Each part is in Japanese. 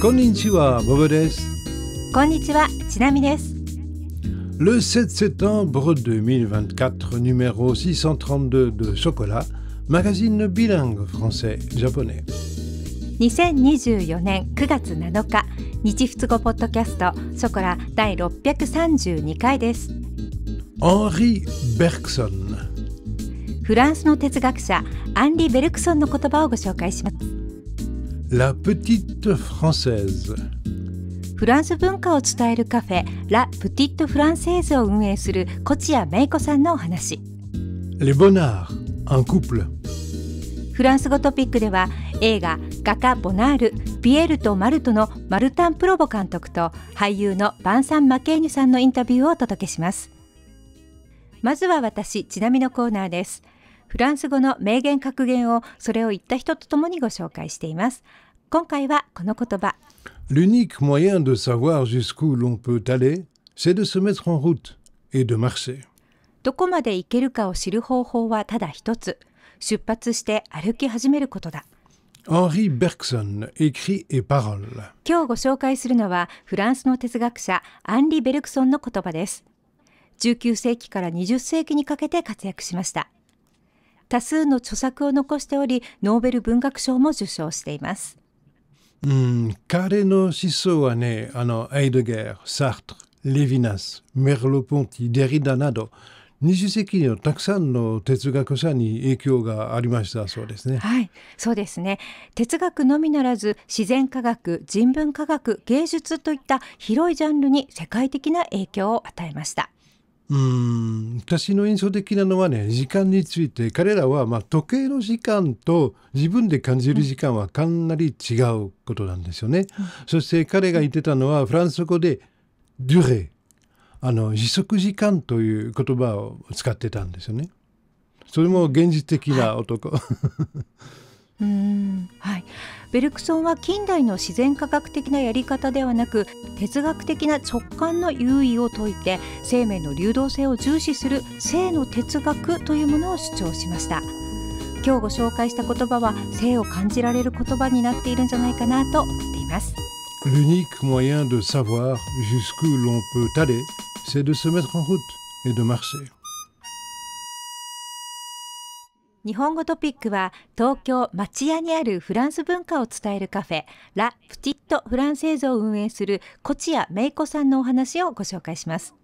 こんにちは、ボブです。こんにちは、ちなみです。Le 7 s e 年9月7日、日仏語ポッドキャスト、ショコラ第632回です。フランスの哲学者、アンリベルクソンの言葉をご紹介します。La Petite Française フランス文化を伝えるカフェラ・プティット・フランセーズを運営するコチヤ・メイコさんのお話 Les Bonards, un couple フランス語トピックでは映画画家ボナールピエールとマルトのマルタン・プロボ監督と俳優のバンサン・マケーニュさんのインタビューをお届けしますまずは私ちなみのコーナーですフランス語の名言格言をそれを言った人とともにご紹介しています今回はこの言葉 L'unique moyen de savoir jusqu'où l'on peut aller, c'est de se mettre en route et de marcher. どこまで行けるかを知る方法はただ一つ。出発して歩き始めることだ。Henri Bergson, écrit et parole. 今日ご紹介するのはフランスの哲学者アンリ・ベルクソンの言葉です。19世紀から20世紀にかけて活躍しました。多数の著作を残しており、ノーベル文学賞も受賞しています。うん、彼の思想はね、あの、ヘイドゲー、サート、レヴィナス、メルロ・ポンティ、デリダなど、20世紀のたくさんの哲学者に影響がありましたそうですね。はい、そうですね。哲学のみならず自然科学、人文科学、芸術といった広いジャンルに世界的な影響を与えました。うん私の印象的なのはね時間について彼らはまあ時計の時間と自分で感じる時間はかなり違うことなんですよね。うん、そして彼が言ってたのはフランス語で「デュレ」あの時速時間という言葉を使ってたんですよね。それも現実的な男。はいうんはい、ベルクソンは近代の自然科学的なやり方ではなく哲学的な直感の優位を説いて生命の流動性を重視する性の哲学というものを主張しました今日ご紹介した言葉は性を感じられる言葉になっているんじゃないかなと思っています L'unique moyen de savoir jusqu'où l'on peut aller, c'est de se mettre en route et de marcher. 日本語トピックは東京町屋にあるフランス文化を伝えるカフェラ・プティット・フランセーズを運営するコチヤ・メイコさんのお話をご紹介します。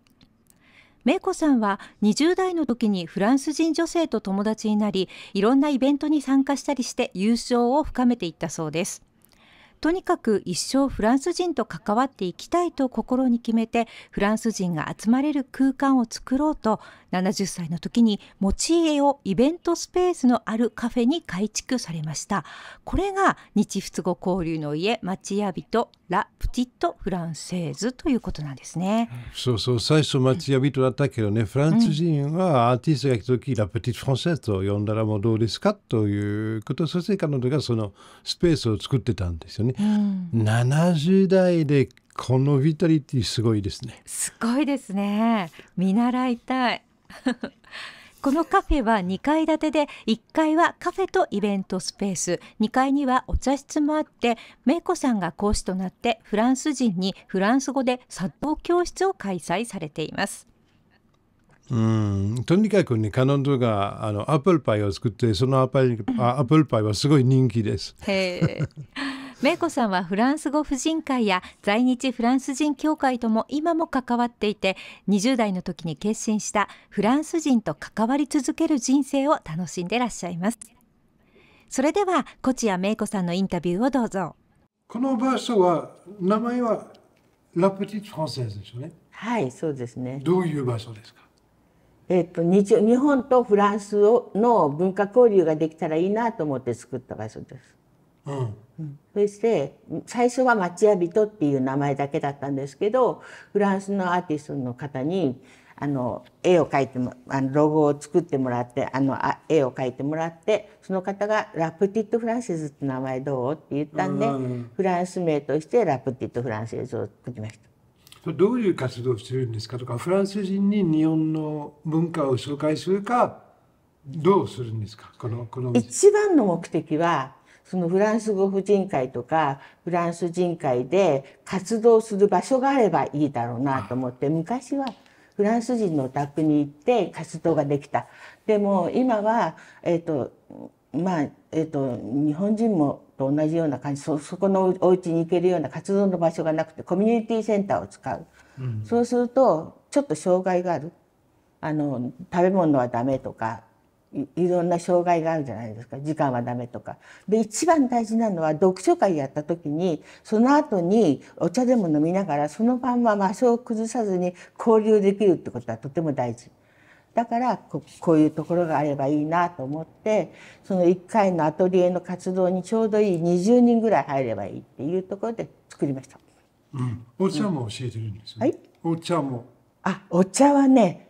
メイコさんは20代の時にフランス人女性と友達になりいろんなイベントに参加したりして優勝を深めていったそうです。とにかく一生フランス人と関わっていきたいと心に決めてフランス人が集まれる空間を作ろうと70歳の時に持ち家をイベントスペースのあるカフェに改築されましたこれが日仏語交流の家町屋人ラ・プティット・フランセーズということなんですねそうそう最初町屋人だったけどね、うん、フランス人はアーティストが来た時、うん、ラ・プティット・フランセーズと呼んだらもうどうですかということそして彼女がそのスペースを作ってたんですよねうん、70代でこのビタリティすごいですねすごいですね見習いたい このカフェは2階建てで1階はカフェとイベントスペース2階にはお茶室もあってメイコさんが講師となってフランス人にフランス語で殺到教室を開催されています。うんとにかくね彼女があのアップルパイを作ってそのアップルパイはすごい人気です。へ芽子さんはフランス語婦人会や在日フランス人協会とも今も関わっていて20代の時に決心したフランス人と関わり続ける人生を楽しんでらっしゃいますそれではちやめ芽子さんのインタビューをどうぞこの場所は名前はラプティフランセーですよねはいそうですねどういう場所ですかえっと、と日日本とフランスをの文化交流ができたらいいなと思って作った場所です。うん、そして最初は町チ人」っていう名前だけだったんですけどフランスのアーティストの方にあの絵を描いてもあのロゴを作ってもらってあの絵を描いてもらってその方が「ラプティット・フランセズって名前どう?」って言ったんでフランス名としてラプティット・フランセスを作りました。どういう活動をしてるんですかとかフランス人に日本の文化を紹介するかどうするんですかこのこの一番の目的はそのフランス語婦人会とかフランス人会で活動する場所があればいいだろうなと思って昔はフランス人のお宅に行って活動ができた。でも今は、えっ、ー、と、まあ、えっ、ー、と、日本人もと同じような感じそそこのお家に行けるような活動の場所がなくてコミュニティセンターを使う、うん、そうするとちょっと障害があるあの食べ物はダメとかいろんな障害があるじゃないですか時間はダメとか。で一番大事なのは読書会やった時にその後にお茶でも飲みながらその晩は場所を崩さずに交流できるってことはとても大事。だからこういうところがあればいいなと思ってその1回のアトリエの活動にちょうどいい20人ぐらい入ればいいっていうところで作りました。うん、お茶も教えてるんです、よ、うん、はい、お茶もあお茶はね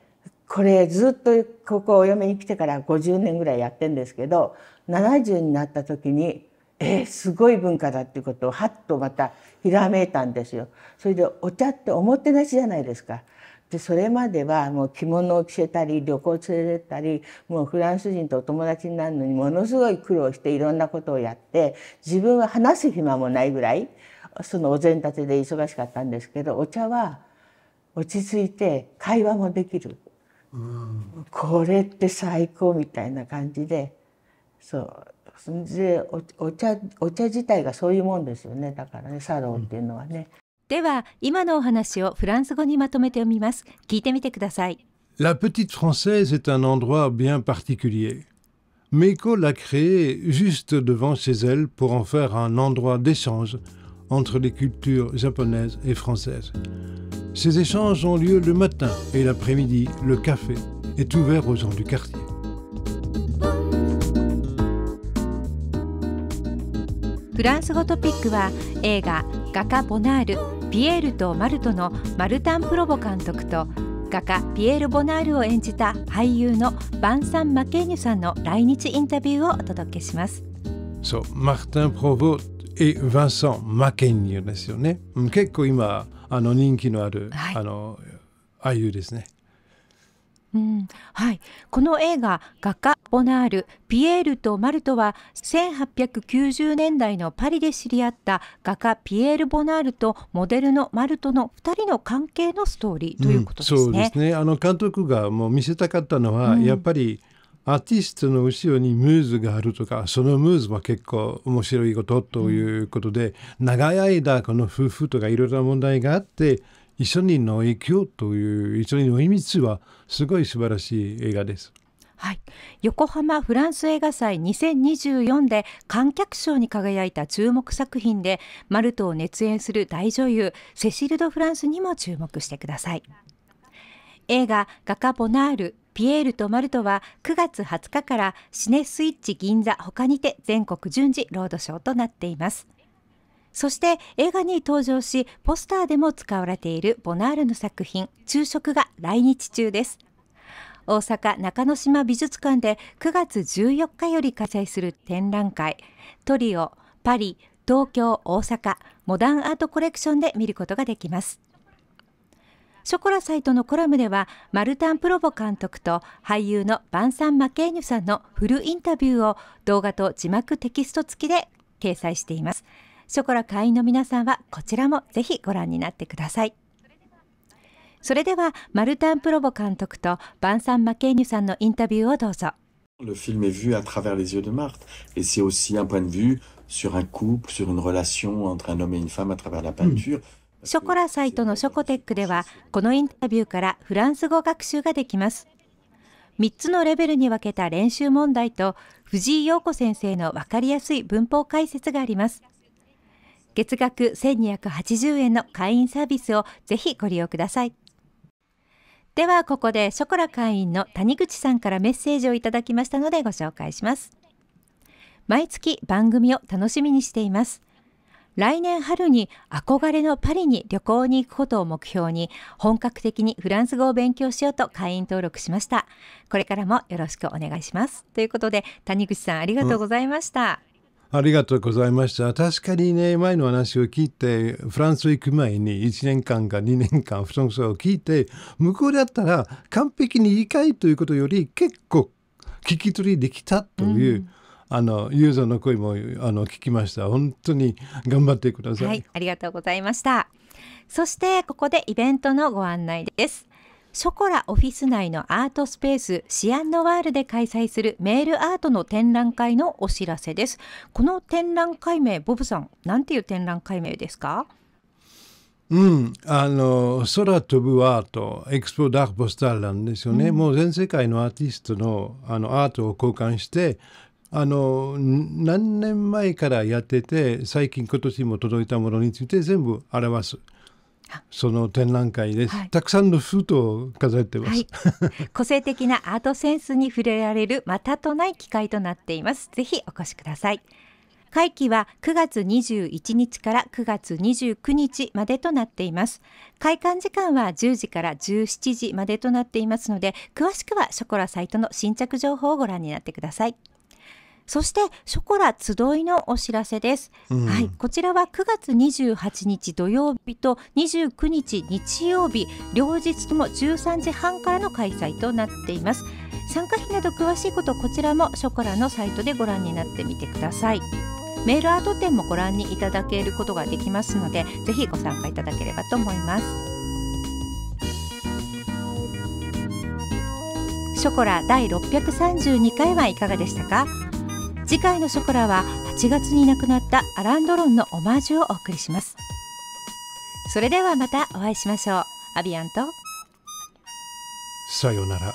これずっとここお嫁に来てから50年ぐらいやってんですけど70になった時にえー、すごい文化だっていうことをはっとまたひらめいたんですよ。それでお茶っておもてなしじゃないですか。でそれまではもう着物を着せたり旅行連れてったりもうフランス人とお友達になるのにものすごい苦労していろんなことをやって自分は話す暇もないぐらいそのお膳立てで忙しかったんですけどお茶は落ち着いて会話もできるこれって最高みたいな感じでそうでお茶お茶自体がそういうもんですよねだからねサロンっていうのはね、うん、では今のお話をフランス語にまとめて読みます聞いてみてください La Petite Française est un endroit bien particulier. Meiko l'a créé juste devant chez elle pour en faire un endroit d'échange entre les cultures japonaises et françaises. Ces échanges ont lieu le matin et l'après-midi, le café est ouvert aux gens du quartier. France Go Topic は映画画家ボナール、ピエールとマルトのマルタンプロボ監督と画家ピエール・ボナールを演じた俳優のバンサン・マケーニュさんの来日インタビューをお届けします。So, Martin Provost et Vincent m c e n e ですよね。結構今あの人気のある、はい、あの俳優ですね。うん、はい、この映画「画家ボナールピエールとマルト」は1890年代のパリで知り合った画家ピエール・ボナールとモデルのマルトの2人の関係のストーリーということですね。うん、そうですねあの監督がもう見せたかったのは、うん、やっぱりアーティストの後ろにムーズがあるとかそのムーズは結構面白いことということで、うん、長い間この夫婦とかいろいろな問題があって一緒にの影響という一緒にの意味はすごい素晴らしい映画です。はい、横浜フランス映画祭2024で観客賞に輝いた注目作品でマルトを熱演する大女優セシル・ド・フランスにも注目してください映画「画家ボナールピエールとマルトは9月20日からシネスイッチ銀座他にて全国順次ロードショーとなっています。そして映画に登場し、ポスターでも使われているボナールの作品、昼食が来日中です。大阪中之島美術館で9月14日より開催する展覧会、トリオ、パリ、東京、大阪、モダンアートコレクションで見ることができます。ショコラサイトのコラムではマルタン・プロボ監督と俳優のバンサン・マケーニュさんのフルインタビューを動画と字幕テキスト付きで掲載しています。ショコラ会員の皆さんはこちらもぜひご覧になってください。それではマルタン・プロボ監督とバンサン・マケーニュさんのインタビューをどうぞ。Le film est vu à travers les yeux de Marthe et c'est aussi un point de vue sur un couple, sur une relation entre un homme et une femme à travers la peinture. Mm. ショコラサイトのショコテックでは、このインタビューからフランス語学習ができます。3つのレベルに分けた練習問題と、藤井陽子先生の分かりやすい文法解説があります。月額1280円の会員サービスをぜひご利用ください。ではここでショコラ会員の谷口さんからメッセージをいただきましたのでご紹介します毎月番組を楽しみにしています来年春に憧れのパリに旅行に行くことを目標に本格的にフランス語を勉強しようと会員登録しましたこれからもよろしくお願いしますということで谷口さんありがとうございました、ありがとうございました。確かにね、前の話を聞いて、フランス行く前に1年間か2年間、フランスを聞いて、向こうだったら完璧に理解ということより結構聞き取りできたという、うんあのユーザーの声もあの聞きました本当に頑張ってください、はい、ありがとうございましたそしてここでイベントのご案内ですショコラオフィス内のアートスペースシアンノワールで開催するメールアートの展覧会のお知らせですこの展覧会名ボブさんなんていう展覧会名ですかうん、あの空飛ぶアートエクスポ・ダーク・ポスターなんですよね、うん、もう全世界のアーティストのあのアートを交換してあの何年前からやってて最近今年も届いたものについて全部表す。その展覧会です、はい、たくさんの封筒を飾ってます、はい、個性的なアートセンスに触れられるまたとない機会となっていますぜひお越しください会期は9月21日から9月29日までとなっています開館時間は10時から17時までとなっていますので詳しくはショコラサイトの新着情報をご覧になってくださいそしてショコラ集いのお知らせです、うん、はい、こちらは9月28日土曜日と29日日曜日両日とも13時半からの開催となっています参加費など詳しいことこちらもショコラのサイトでご覧になってみてくださいメールアート展もご覧にいただけることができますのでぜひご参加いただければと思いますショコラ第632回はいかがでしたか次回のショコラは8月に亡くなったアラン・ドロンのオマージュをお送りしますそれではまたお会いしましょうアビアンとさよなら